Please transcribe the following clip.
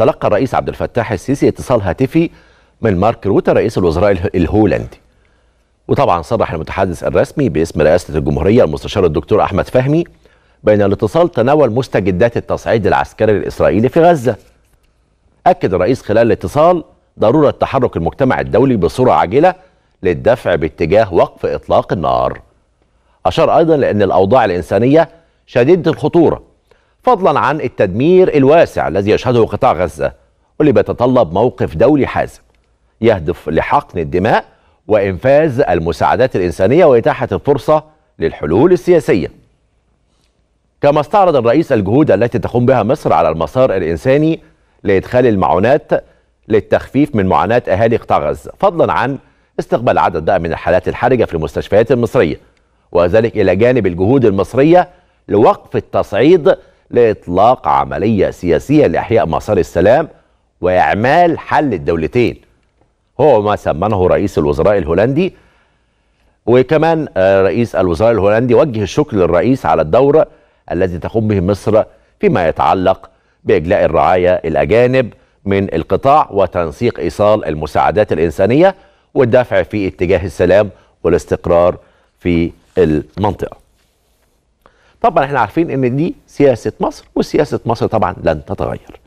تلقى الرئيس عبد الفتاح السيسي اتصال هاتفي من مارك روتا رئيس الوزراء الهولندي وطبعا صرح المتحدث الرسمي باسم رئاسة الجمهورية المستشار الدكتور أحمد فهمي بأن الاتصال تناول مستجدات التصعيد العسكري الإسرائيلي في غزة أكد الرئيس خلال الاتصال ضرورة تحرك المجتمع الدولي بصورة عاجلة للدفع باتجاه وقف إطلاق النار أشار أيضا لأن الأوضاع الإنسانية شديدة الخطورة فضلا عن التدمير الواسع الذي يشهده قطاع غزة واللي بيتطلب موقف دولي حازم يهدف لحقن الدماء وإنفاذ المساعدات الإنسانية وإتاحة الفرصة للحلول السياسية كما استعرض الرئيس الجهود التي تقوم بها مصر على المسار الإنساني لإدخال المعونات للتخفيف من معاناة أهالي قطاع غزة فضلا عن استقبال عدد بقى من الحالات الحرجة في المستشفيات المصرية وذلك إلى جانب الجهود المصرية لوقف التصعيد لإطلاق عملية سياسية لإحياء مسار السلام وإعمال حل الدولتين هو ما سمنه رئيس الوزراء الهولندي وكمان آه، رئيس الوزراء الهولندي وجه الشكر للرئيس على الدور الذي تقوم به مصر فيما يتعلق بإجلاء الرعاية الأجانب من القطاع وتنسيق إيصال المساعدات الإنسانية والدفع في اتجاه السلام والاستقرار في المنطقة طبعا احنا عارفين ان دي سياسه مصر وسياسه مصر طبعا لن تتغير